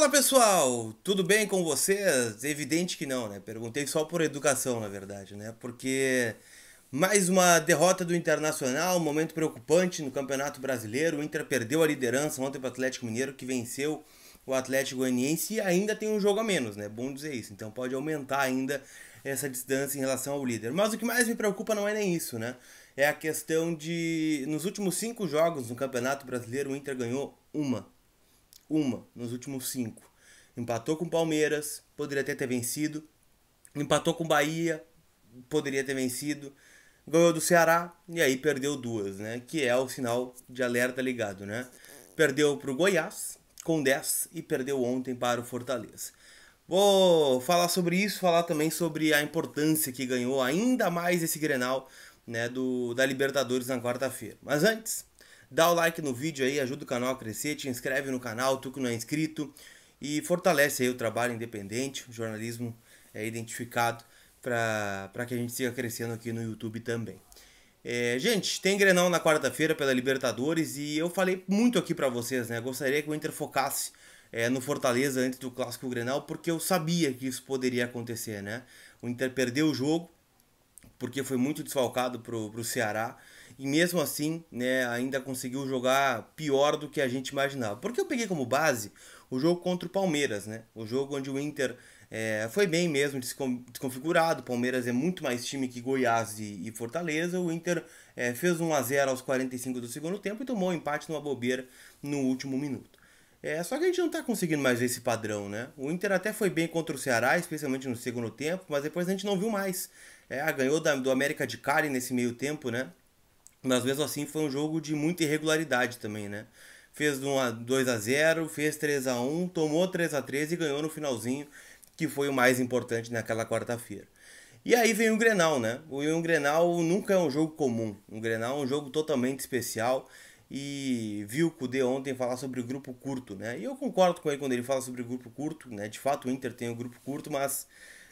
Fala pessoal, tudo bem com vocês? Evidente que não, né? Perguntei só por educação, na verdade, né? Porque mais uma derrota do Internacional, um momento preocupante no Campeonato Brasileiro. O Inter perdeu a liderança ontem para o Atlético Mineiro, que venceu o Atlético Goianiense e ainda tem um jogo a menos, né? Bom dizer isso. Então pode aumentar ainda essa distância em relação ao líder. Mas o que mais me preocupa não é nem isso, né? É a questão de nos últimos cinco jogos no Campeonato Brasileiro o Inter ganhou uma uma nos últimos cinco. Empatou com o Palmeiras, poderia até ter vencido. Empatou com o Bahia, poderia ter vencido. Ganhou do Ceará e aí perdeu duas, né? Que é o sinal de alerta ligado, né? Perdeu para o Goiás com 10 e perdeu ontem para o Fortaleza. Vou falar sobre isso, falar também sobre a importância que ganhou ainda mais esse Grenal né, do, da Libertadores na quarta-feira. Mas antes, Dá o like no vídeo aí, ajuda o canal a crescer, te inscreve no canal, tu que não é inscrito e fortalece aí o trabalho independente, o jornalismo é identificado para que a gente siga crescendo aqui no YouTube também. É, gente, tem Grenal na quarta-feira pela Libertadores e eu falei muito aqui para vocês, né? Gostaria que o Inter focasse é, no Fortaleza antes do Clássico Grenal, porque eu sabia que isso poderia acontecer, né? O Inter perdeu o jogo porque foi muito desfalcado pro, pro Ceará e mesmo assim, né, ainda conseguiu jogar pior do que a gente imaginava. Porque eu peguei como base o jogo contra o Palmeiras, né? O jogo onde o Inter é, foi bem mesmo desconfigurado. O Palmeiras é muito mais time que Goiás e, e Fortaleza. O Inter é, fez 1 a 0 aos 45 do segundo tempo e tomou um empate numa bobeira no último minuto. É, só que a gente não está conseguindo mais ver esse padrão, né? O Inter até foi bem contra o Ceará, especialmente no segundo tempo, mas depois a gente não viu mais. É, ganhou da, do América de Cali nesse meio tempo, né? Mas mesmo assim foi um jogo de muita irregularidade também, né? Fez a 2 a 0, fez 3 a 1, tomou 3 a 3 e ganhou no finalzinho, que foi o mais importante naquela quarta-feira. E aí vem o Grenal, né? O um Grenal nunca é um jogo comum. Um Grenal é um jogo totalmente especial. E viu o Kudê ontem falar sobre o grupo curto, né? E eu concordo com ele quando ele fala sobre o grupo curto, né? De fato o Inter tem o um grupo curto, mas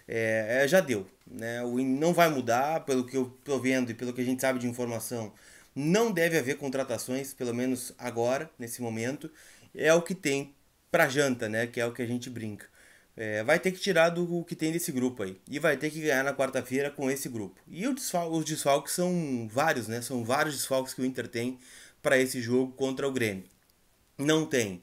é, é, já deu. Né? O não vai mudar, pelo que eu estou vendo e pelo que a gente sabe de informação, não deve haver contratações, pelo menos agora, nesse momento. É o que tem para janta, né? que é o que a gente brinca. É, vai ter que tirar do que tem desse grupo aí. E vai ter que ganhar na quarta-feira com esse grupo. E desfal os desfalques são vários, né? São vários desfalques que o Inter tem para esse jogo contra o Grêmio. Não tem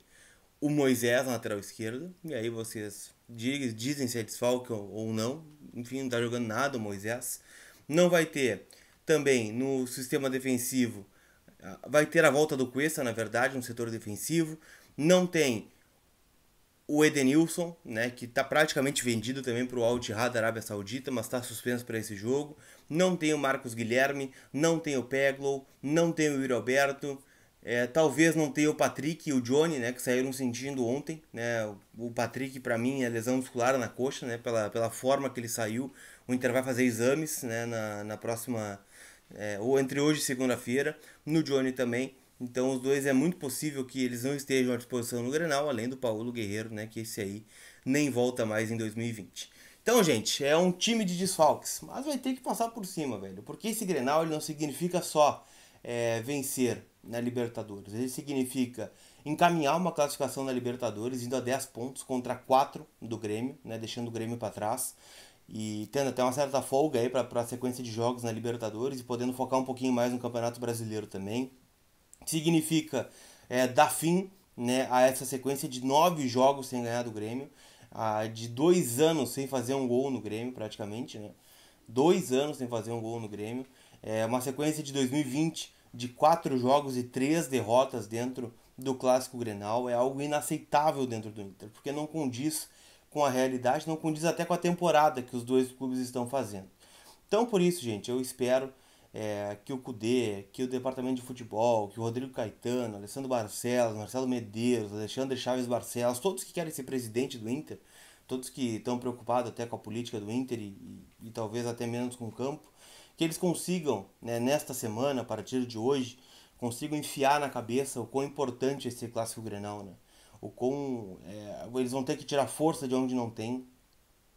o Moisés na lateral esquerda. E aí vocês dizem se é desfalque ou não. Enfim, não está jogando nada o Moisés. Não vai ter também no sistema defensivo. Ah, vai ter a volta do Cuesta, na verdade, no setor defensivo. Não tem o Edenilson, né, que está praticamente vendido também para o Al Ittihad da Arábia Saudita, mas está suspenso para esse jogo. Não tem o Marcos Guilherme, não tem o Peglow, não tem o Yuri Alberto. É, talvez não tenha o Patrick e o Johnny, né, que saíram sentindo ontem, né? O Patrick para mim é lesão muscular na coxa, né, pela, pela forma que ele saiu. O Inter vai fazer exames, né, na, na próxima é, ou entre hoje e segunda-feira, no Johnny também. Então os dois é muito possível que eles não estejam à disposição no Grenal, além do Paulo Guerreiro, né, que esse aí nem volta mais em 2020. Então, gente, é um time de desfalques, mas vai ter que passar por cima, velho. Porque esse Grenal ele não significa só é, vencer na Libertadores. Ele significa encaminhar uma classificação na Libertadores, indo a 10 pontos contra 4 do Grêmio, né, deixando o Grêmio para trás e tendo até uma certa folga aí para a sequência de jogos na Libertadores e podendo focar um pouquinho mais no Campeonato Brasileiro também. Significa é, dar fim né, a essa sequência de nove jogos sem ganhar do Grêmio, a, de dois anos sem fazer um gol no Grêmio praticamente, né? dois anos sem fazer um gol no Grêmio. É uma sequência de 2020 de quatro jogos e três derrotas dentro do clássico Grenal é algo inaceitável dentro do Inter, porque não condiz com a realidade, não condiz até com a temporada que os dois clubes estão fazendo. Então, por isso, gente, eu espero é, que o CUDE, que o Departamento de Futebol, que o Rodrigo Caetano, Alessandro Barcelos, Marcelo Medeiros, Alexandre Chaves Barcelos, todos que querem ser presidente do Inter, todos que estão preocupados até com a política do Inter e, e, e talvez até menos com o campo, que eles consigam, né, nesta semana, a partir de hoje, consigam enfiar na cabeça o quão importante é esse clássico Grenal, né? O quão é, eles vão ter que tirar força de onde não tem,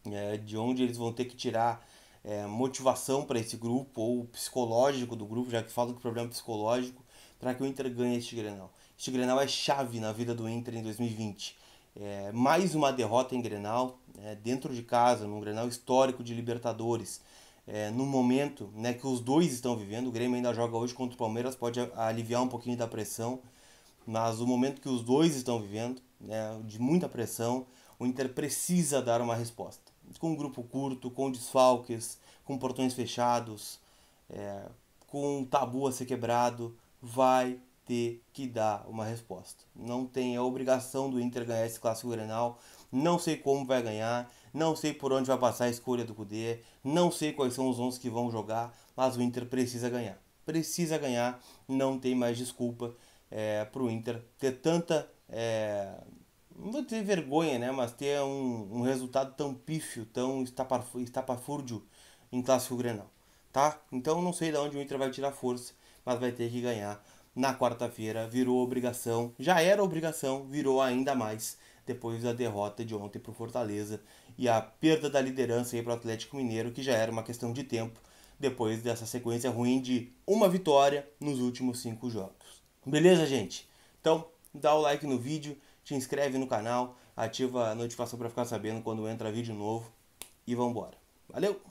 é, de onde eles vão ter que tirar é, motivação para esse grupo ou psicológico do grupo, já que que do problema é psicológico, para que o Inter ganhe este Grenal. Este Grenal é chave na vida do Inter em 2020. É, mais uma derrota em Grenal, é, dentro de casa, num Grenal histórico de Libertadores é, no momento né, que os dois estão vivendo. O Grêmio ainda joga hoje contra o Palmeiras, pode aliviar um pouquinho da pressão, mas o momento que os dois estão vivendo, né, de muita pressão, o Inter precisa dar uma resposta. Com um grupo curto, com desfalques, com portões fechados, é, com um tabu a ser quebrado, vai ter que dar uma resposta. Não tem a é obrigação do Inter ganhar esse clássico Grenal. Não sei como vai ganhar. Não sei por onde vai passar a escolha do Kudê, não sei quais são os 11 que vão jogar, mas o Inter precisa ganhar. Precisa ganhar, não tem mais desculpa é, para o Inter ter tanta. É, não vou ter vergonha, né? Mas ter um, um resultado tão pífio, tão estapafúrdio em clássico Grenal, tá? Então não sei de onde o Inter vai tirar força, mas vai ter que ganhar na quarta-feira. Virou obrigação, já era obrigação, virou ainda mais depois da derrota de ontem para o Fortaleza e a perda da liderança para o Atlético Mineiro, que já era uma questão de tempo depois dessa sequência ruim de uma vitória nos últimos cinco jogos. Beleza, gente? Então, dá o like no vídeo, te inscreve no canal, ativa a notificação para ficar sabendo quando entra vídeo novo e vambora. Valeu!